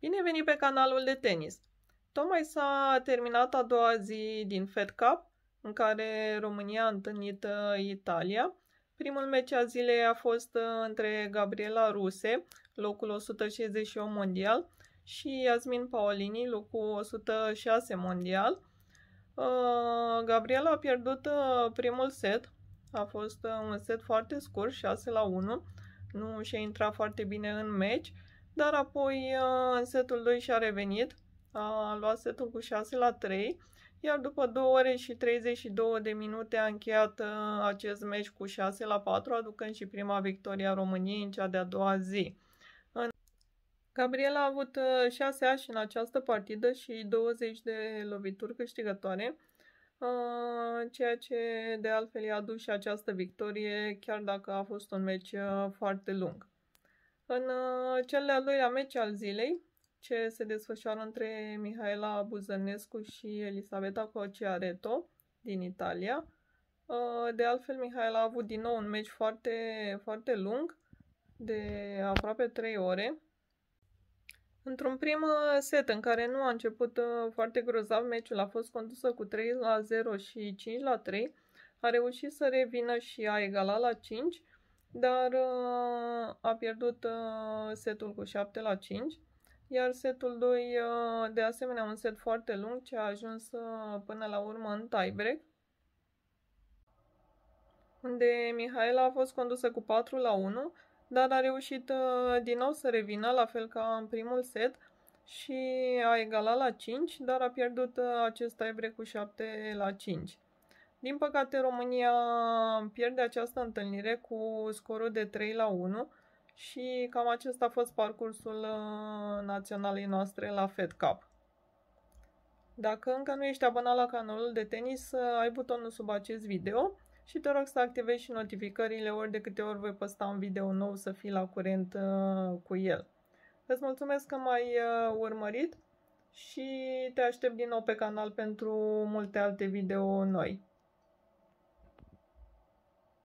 Bine venit pe canalul de tenis! Tocmai s-a terminat a doua zi din Fed Cup, în care România a întâlnit uh, Italia. Primul meci a zilei a fost uh, între Gabriela Ruse, locul 168 mondial, și Yasmin Paolini, locul 106 mondial. Uh, Gabriela a pierdut primul set, a fost un set foarte scurt, 6 la 1, nu și-a intrat foarte bine în meci, dar apoi în uh, setul 2 și-a revenit, a luat setul cu 6 la 3, iar după 2 ore și 32 de minute a încheiat uh, acest meci cu 6 la 4, aducând și prima victoria României în cea de-a doua zi. Gabriela a avut 6 uh, ași în această partidă și 20 de lovituri câștigătoare, ceea ce de altfel i-a adus și această victorie, chiar dacă a fost un meci foarte lung. În uh, cel de-al doilea meci al zilei, ce se desfășoară între Mihaela Buzănescu și Elisabeta Cociareto din Italia. Uh, de altfel, Mihaela a avut din nou un meci foarte, foarte lung, de aproape 3 ore. Într-un prim uh, set în care nu a început foarte grozav, meciul a fost condusă cu 3 la 0 și 5 la 3, a reușit să revină și a egalat la 5, dar uh, a pierdut uh, setul cu 7 la 5. Iar setul 2, uh, de asemenea, un set foarte lung ce a ajuns până la urmă în tiebreak, unde Mihaela a fost condusă cu 4 la 1, dar a reușit din nou să revină, la fel ca în primul set, și a egalat la 5, dar a pierdut acest tiebreak cu 7 la 5. Din păcate, România pierde această întâlnire cu scorul de 3 la 1 și cam acesta a fost parcursul uh, naționalei noastre la Fed Cup. Dacă încă nu ești abonat la canalul de tenis, uh, ai butonul sub acest video și te rog să activezi și notificările ori de câte ori voi posta un video nou să fii la curent uh, cu el. Îți mulțumesc că m-ai urmărit și te aștept din nou pe canal pentru multe alte video noi.